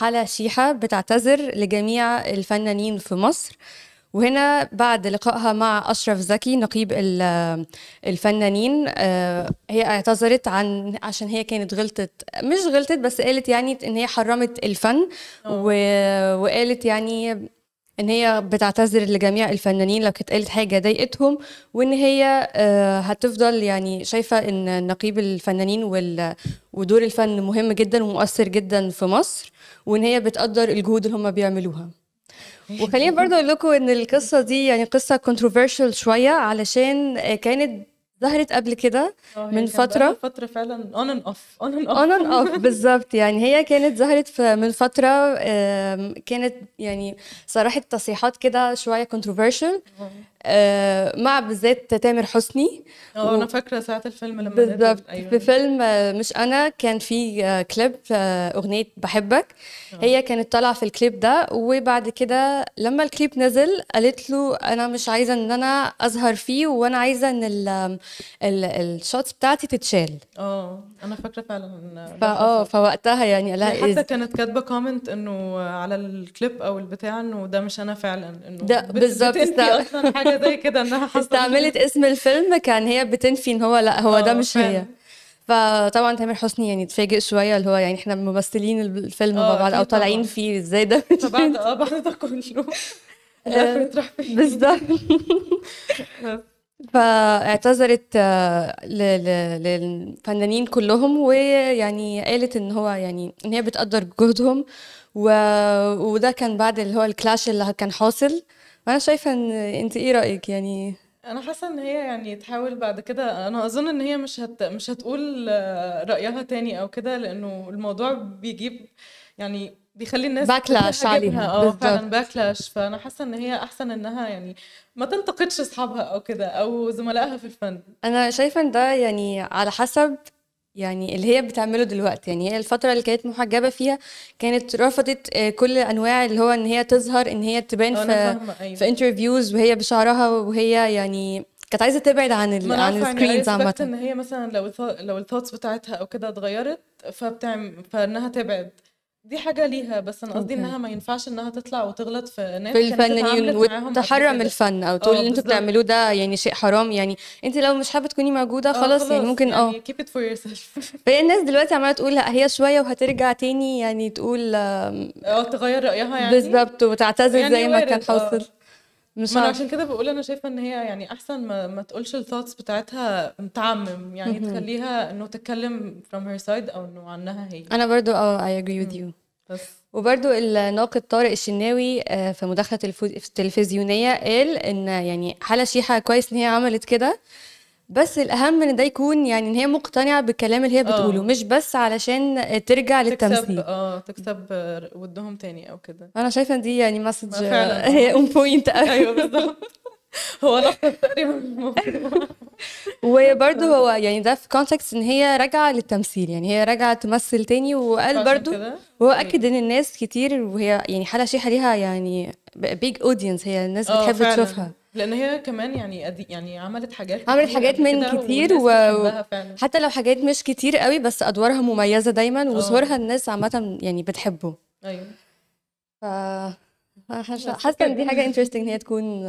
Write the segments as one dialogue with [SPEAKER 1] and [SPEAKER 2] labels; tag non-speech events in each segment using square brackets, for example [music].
[SPEAKER 1] حالة شيحة بتعتذر لجميع الفنانين في مصر وهنا بعد لقائها مع أشرف زكي نقيب الفنانين آه، هي اعتذرت عن عشان هي كانت غلطت مش غلطت بس قالت يعني إن هي حرمت الفن آه. وقالت يعني ان هي بتعتذر لجميع الفنانين لو كانت قالت حاجه ضايقتهم وان هي آه، هتفضل يعني شايفه ان نقيب الفنانين وال ودور الفن مهم جدا ومؤثر جدا في مصر وان هي بتقدر الجهود اللي هم بيعملوها وخليني برضه اقول لكم ان القصه دي يعني قصه كونتروفيرشال شويه علشان آه، كانت ظهرت قبل كده آه، من فتره
[SPEAKER 2] فتره فعلا اون ان اوف اون اوف اون اوف بالظبط
[SPEAKER 1] يعني هي كانت ظهرت من فتره كانت يعني صراحه تصريحات كده شويه كونتروفيرشل آه، مع بالذات تامر حسني اه انا فاكره
[SPEAKER 2] ساعه الفيلم لما بالظبط أيوة. في
[SPEAKER 1] فيلم آه، مش انا كان في آه، كليب اغنيه بحبك أوه. هي كانت طالعه في الكليب ده وبعد كده لما الكليب نزل قالت له انا مش عايزه ان انا اظهر فيه وانا عايزه ان الشوتس بتاعتي تتشال
[SPEAKER 2] اه انا فاكره فعلا اه
[SPEAKER 1] فوقتها يعني قالها حتى إز...
[SPEAKER 2] كانت كاتبه كومنت انه على الكليب او البتاع انه ده مش انا فعلا انه ده بالظبط اصلا حاجه زي كده انها استعملت اسم
[SPEAKER 1] الفيلم كان هي بتنفي ان هو لا هو ده آه، مش هي فطبعا تامر حسني يعني اتفاجئ شويه اللي هو يعني احنا ممثلين الفيلم مع آه، بعض او طالعين فيه ازاي ده [laughs] بعد اه بعد ده كله [laughs] آه، راح فين بالظبط [laughs] فاعتذرت للفنانين كلهم ويعني قالت ان هو يعني ان هي بتقدر جهدهم و... وده كان بعد اللي هو الكلاش اللي كان حاصل انا شايفه ان انت ايه رايك يعني
[SPEAKER 2] انا حاسه ان هي يعني تحاول بعد كده انا اظن ان هي مش هت... مش هتقول رايها تاني او كده لانه الموضوع بيجيب يعني بيخلي الناس باكلاش عليها اه فعلا باكلاش فانا حاسه ان هي احسن انها يعني ما تنتقدش اصحابها او كده او زملائها في الفن
[SPEAKER 1] انا شايفه ان ده يعني على حسب يعني اللي هي بتعمله دلوقتي يعني هي الفترة اللي كانت محجبة فيها كانت رفضت آه، كل أنواع اللي هو إن هي تظهر إن هي تبان آه، في أيوة. في انترفيوز وهي بشعرها وهي يعني كانت عايزة تبعد عن ال عن السكرينز عامة إن
[SPEAKER 2] هي مثلا لو لو الثوتس بتاعتها أو كده اتغيرت فبتعمل فإنها تبعد دي حاجة ليها بس أنا قصدي إنها ما ينفعش إنها تطلع وتغلط في ناس في الفنانين يعني وتحرم الفن
[SPEAKER 1] أو تقول آه، اللي أنتوا بتعملوه ده يعني شيء حرام يعني أنت لو مش حابة تكوني موجودة خلاص, آه، خلاص يعني ممكن يعني أه كيب ات فور باقي الناس دلوقتي عمالة تقول هي شوية وهترجع تاني يعني تقول أه
[SPEAKER 2] تغير رأيها يعني بالظبط وتعتذر يعني زي ما كان حاصل آه. مش انا عشان كده بقول انا شايفه ان هي يعني احسن ما, ما تقولش الثوتس بتاعتها متعمم يعني تخليها انه تتكلم from her side او انه عنها هي انا برضو اه I agree with you بس
[SPEAKER 1] الناقد طارق الشناوي آه، في مداخله التلفزيونيه قال ان يعني حاله شيحه كويس ان هي عملت كده بس الاهم ان ده يكون يعني ان هي مقتنعه بالكلام اللي هي آه. بتقوله أوه. مش بس علشان ترجع تكسب للتمثيل
[SPEAKER 2] اه تكسب ودهم تاني او كده
[SPEAKER 1] انا شايفه دي يعني مسج آه، هي اون بوينت [laughs] ايوه
[SPEAKER 2] بالظبط هو نفس [laughs] تقريبا
[SPEAKER 1] [laughs] وبرده هو يعني ده في كونتكست ان هي راجعه للتمثيل يعني هي راجعه تمثل تاني وقال برده وهو أيوة. اكد ان الناس كتير وهي يعني حاله شيحه ليها يعني بيج اودينس هي الناس آه، بتحب فعلا. تشوفها
[SPEAKER 2] لان هي كمان يعني يعني عملت حاجات عملت حاجات من كتير و... حتى
[SPEAKER 1] لو حاجات مش كتير قوي بس ادوارها مميزه دايما آه. وظهورها الناس عامه يعني بتحبه ايوه ف حاسه ان دي حاجه انترستنج ان هي تكون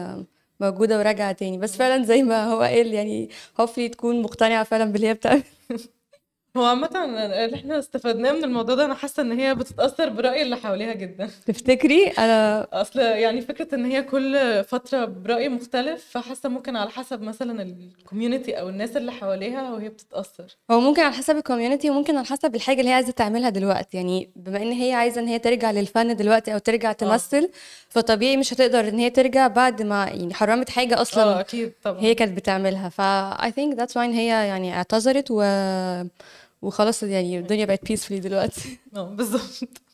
[SPEAKER 1] موجوده وراجعه تاني بس آه. فعلا زي ما هو قال يعني هوفلي تكون مقتنعه فعلا باللي هي بتعمله [laughs]
[SPEAKER 2] هو عامة اللي احنا استفدناه من الموضوع ده انا حاسة ان هي بتتأثر برأي اللي حواليها جدا
[SPEAKER 1] تفتكري انا
[SPEAKER 2] اصل يعني فكرة ان هي كل فترة برأي مختلف فحاسة ممكن على حسب مثلا الكوميونتي او الناس اللي حواليها وهي بتتأثر
[SPEAKER 1] هو ممكن على حسب الكوميونتي وممكن على حسب الحاجة اللي هي عايزة تعملها دلوقتي يعني بما ان هي عايزة ان هي ترجع للفن دلوقتي او ترجع آه. تمثل أوه. فطبيعي مش هتقدر ان هي ترجع بعد ما يعني حرمت حاجة اصلا اه اكيد طبعا هي كانت بتعملها فاي ثينك ذاتس واي هي يعني اعتذرت و وخلاص يعني الدنيا بقت بيسفلي دلوقتي
[SPEAKER 2] اه، بالظبط